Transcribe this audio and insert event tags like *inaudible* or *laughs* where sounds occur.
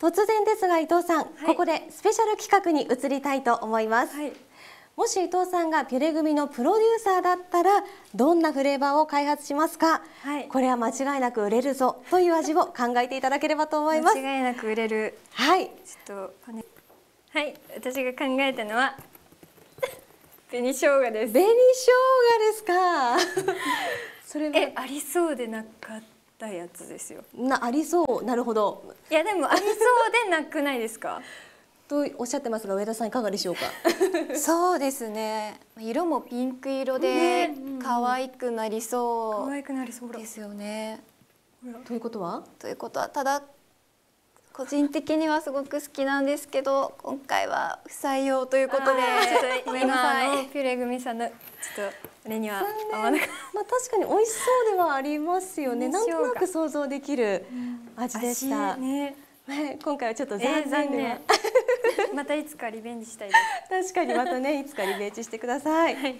突然ですが伊藤さん、はい、ここでスペシャル企画に移りたいと思います、はい、もし伊藤さんがピュレ組のプロデューサーだったらどんなフレーバーを開発しますか、はい、これは間違いなく売れるぞという味を考えていただければと思います間違いなく売れるはいちょっと、はい私が考えたのは *laughs* 紅生姜です紅生姜ですか *laughs* それえありそうでなかったたやつですよなありそうなるほどいやでもありそうでなくないですかとおっしゃってますが上田さんいかがでしょうか *laughs* そうですね色もピンク色で可愛くなりそう、可愛くなりそうですよねということはということはただ個人的にはすごく好きなんですけど今回は不採用ということでちょっとさいピュレ組さんのちょっとあれには合わなかった *laughs* まあ確かに美味しそうではありますよねなんとなく想像できる味でした、ね、今回はちょっと残念で、えー、*laughs* またいつかリベンジしたいです *laughs* 確かにまたねいつかリベンジしてください、はい